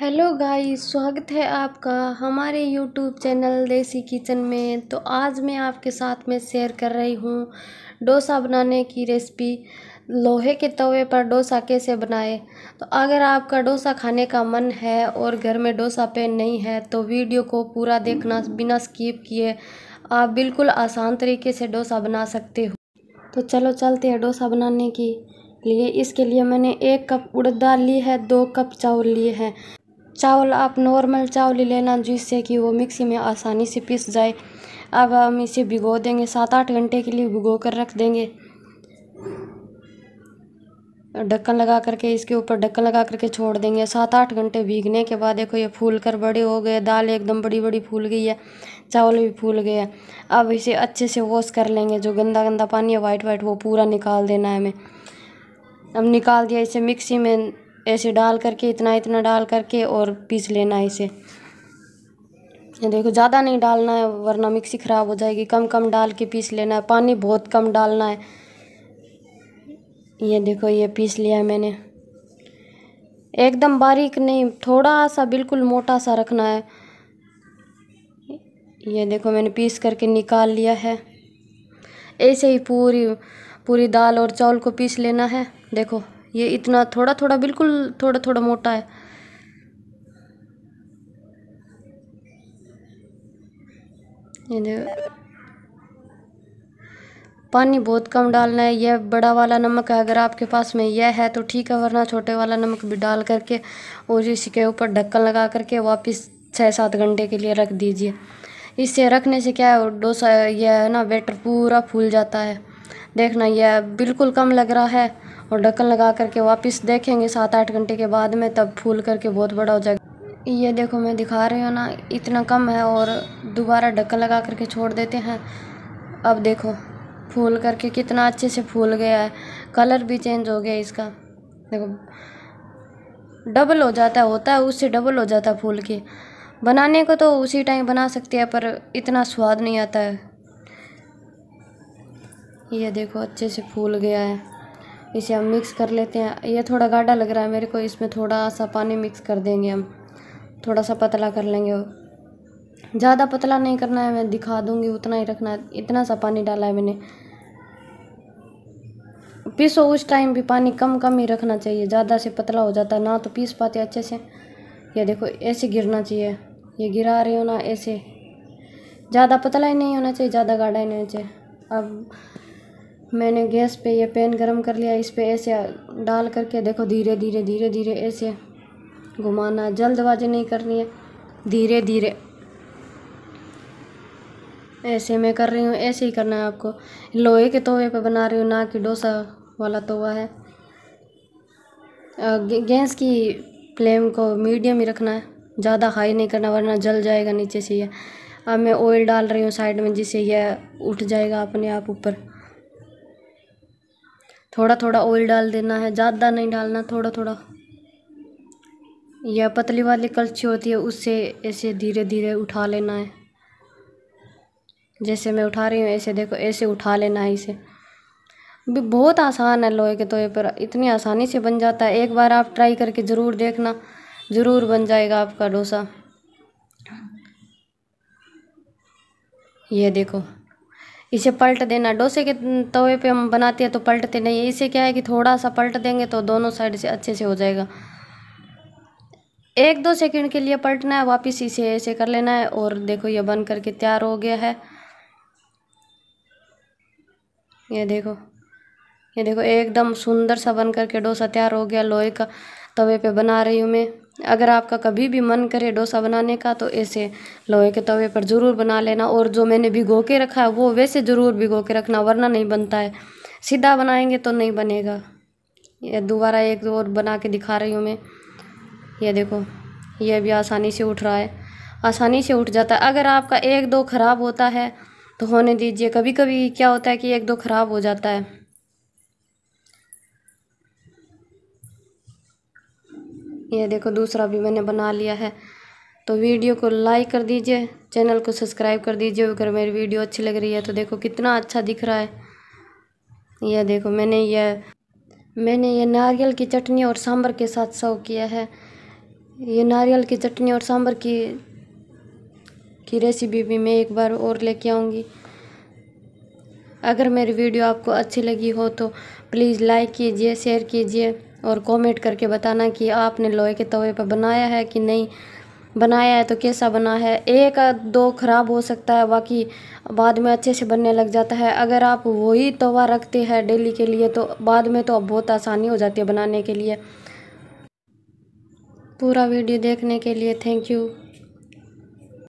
hello guys स्वागत है आपका हमारे यूट्यूब चैनल देसी किचन में तो आज मैं आपके साथ में शेयर कर रही हूँ डोसा बनाने की रेसिपी लोहे के तवे पर डोसा कैसे बनाए तो अगर आपका डोसा खाने का मन है और घर में डोसा पेन नहीं है तो वीडियो को पूरा देखना बिना स्किप किए आप बिल्कुल आसान तरीके से डोसा बना सकते हो तो चलो चलते हैं डोसा बनाने की लिए इसके लिए मैंने एक कप उड़द दाल ली है दो कप चावल लिए हैं चावल आप नॉर्मल चावल ही लेना जिससे कि वो मिक्सी में आसानी से पिस जाए अब हम इसे भिगो देंगे सात आठ घंटे के लिए भिगो कर रख देंगे ढक्कन लगा करके इसके ऊपर ढक्कन लगा करके छोड़ देंगे सात आठ घंटे भीगने के बाद देखो ये फूल कर बड़े हो गए दाल एकदम बड़ी बड़ी फूल गई है चावल भी फूल गए हैं अब इसे अच्छे से वॉश कर लेंगे जो गंदा गंदा पानी है वाइट वाइट वो पूरा निकाल देना है हमें अब निकाल दिया इसे मिक्सी में ऐसे डाल करके इतना इतना डाल करके और पीस लेना है इसे ये देखो ज़्यादा नहीं डालना है वरना मिक्सी ख़राब हो जाएगी कम कम डाल के पीस लेना है पानी बहुत कम डालना है ये देखो ये पीस लिया है मैंने एकदम बारीक नहीं थोड़ा सा बिल्कुल मोटा सा रखना है ये देखो मैंने पीस करके निकाल लिया है ऐसे ही पूरी पूरी दाल और चावल को पीस लेना है देखो ये इतना थोड़ा थोड़ा बिल्कुल थोड़ा थोड़ा मोटा है ये पानी बहुत कम डालना है यह बड़ा वाला नमक है अगर आपके पास में यह है तो ठीक है वरना छोटे वाला नमक भी डाल करके और इसके ऊपर ढक्कन लगा करके वापस छः सात घंटे के लिए रख दीजिए इससे रखने से क्या है डोसा यह है ना बेटर पूरा फूल जाता है देखना यह बिल्कुल कम लग रहा है और ढक्कन लगा करके वापस देखेंगे सात आठ घंटे के बाद में तब फूल करके बहुत बड़ा हो जाएगा ये देखो मैं दिखा रही हूँ ना इतना कम है और दोबारा ढक्कन लगा करके छोड़ देते हैं अब देखो फूल करके कितना अच्छे से फूल गया है कलर भी चेंज हो गया इसका देखो डबल हो जाता है होता है उससे डबल हो जाता है फूल की बनाने को तो उसी टाइम बना सकती है पर इतना स्वाद नहीं आता है ये देखो अच्छे से फूल गया है इसे हम मिक्स कर लेते हैं ये थोड़ा गाढ़ा लग रहा है मेरे को इसमें थोड़ा सा पानी मिक्स कर देंगे हम थोड़ा सा पतला कर लेंगे ज़्यादा पतला नहीं करना है मैं दिखा दूँगी उतना ही रखना है इतना सा पानी डाला है मैंने पीसो उस टाइम भी पानी कम कम ही रखना चाहिए ज़्यादा से पतला हो जाता ना तो पीस पाते अच्छे से ये देखो ऐसे गिरना चाहिए ये गिरा रहे हो ना ऐसे ज़्यादा पतला ही नहीं होना चाहिए ज़्यादा गाढ़ा ही नहीं होना चाहिए अब मैंने गैस पे ये पैन गरम कर लिया इस पे ऐसे डाल करके देखो धीरे धीरे धीरे धीरे ऐसे घुमाना जल्दबाजी नहीं करनी है धीरे धीरे ऐसे मैं कर रही हूँ ऐसे ही करना है आपको लोहे के तोवे पे बना रही हूँ ना कि डोसा वाला तोवा है गैस की फ्लेम को मीडियम ही रखना है ज़्यादा हाई नहीं करना वरना जल जाएगा नीचे से यह अब मैं ऑयल डाल रही हूँ साइड में जिससे यह उठ जाएगा अपने आप ऊपर थोड़ा थोड़ा ऑयल डाल देना है ज़्यादा नहीं डालना थोड़ा थोड़ा या पतली वाली कलछी होती है उससे ऐसे धीरे धीरे उठा लेना है जैसे मैं उठा रही हूँ ऐसे देखो ऐसे उठा लेना है इसे भी बहुत आसान है लोहे के तोहे पर इतनी आसानी से बन जाता है एक बार आप ट्राई करके ज़रूर देखना ज़रूर बन जाएगा आपका डोसा ये देखो इसे पलट देना डोसे के तवे पे हम बनाते हैं तो पलटते नहीं है इसे क्या है कि थोड़ा सा पलट देंगे तो दोनों साइड से अच्छे से हो जाएगा एक दो सेकंड के लिए पलटना है वापस इसे ऐसे कर लेना है और देखो ये बन करके तैयार हो गया है ये देखो ये देखो एकदम सुंदर सा बन करके डोसा तैयार हो गया लोहे का तवे पे बना रही हूँ मैं अगर आपका कभी भी मन करे डोसा बनाने का तो ऐसे लोहे के तवे पर ज़रूर बना लेना और जो मैंने भिगो के रखा है वो वैसे ज़रूर भिगो के रखना वरना नहीं बनता है सीधा बनाएंगे तो नहीं बनेगा ये दोबारा एक और बना के दिखा रही हूँ मैं ये देखो ये भी आसानी से उठ रहा है आसानी से उठ जाता है अगर आपका एक दो ख़राब होता है तो होने दीजिए कभी कभी क्या होता है कि एक दो ख़राब हो जाता है ये देखो दूसरा भी मैंने बना लिया है तो वीडियो को लाइक कर दीजिए चैनल को सब्सक्राइब कर दीजिए अगर मेरी वीडियो अच्छी लग रही है तो देखो कितना अच्छा दिख रहा है यह देखो मैंने यह मैंने ये नारियल की चटनी और सांभर के साथ सर्व किया है ये नारियल की चटनी और सांभर की की रेसिपी भी मैं एक बार और लेके आऊँगी अगर मेरी वीडियो आपको अच्छी लगी हो तो प्लीज़ लाइक कीजिए शेयर कीजिए और कमेंट करके बताना कि आपने लोहे के तवे पर बनाया है कि नहीं बनाया है तो कैसा बना है एक दो खराब हो सकता है बाकी बाद में अच्छे से बनने लग जाता है अगर आप वही तवा रखते हैं डेली के लिए तो बाद में तो अब बहुत आसानी हो जाती है बनाने के लिए पूरा वीडियो देखने के लिए थैंक यू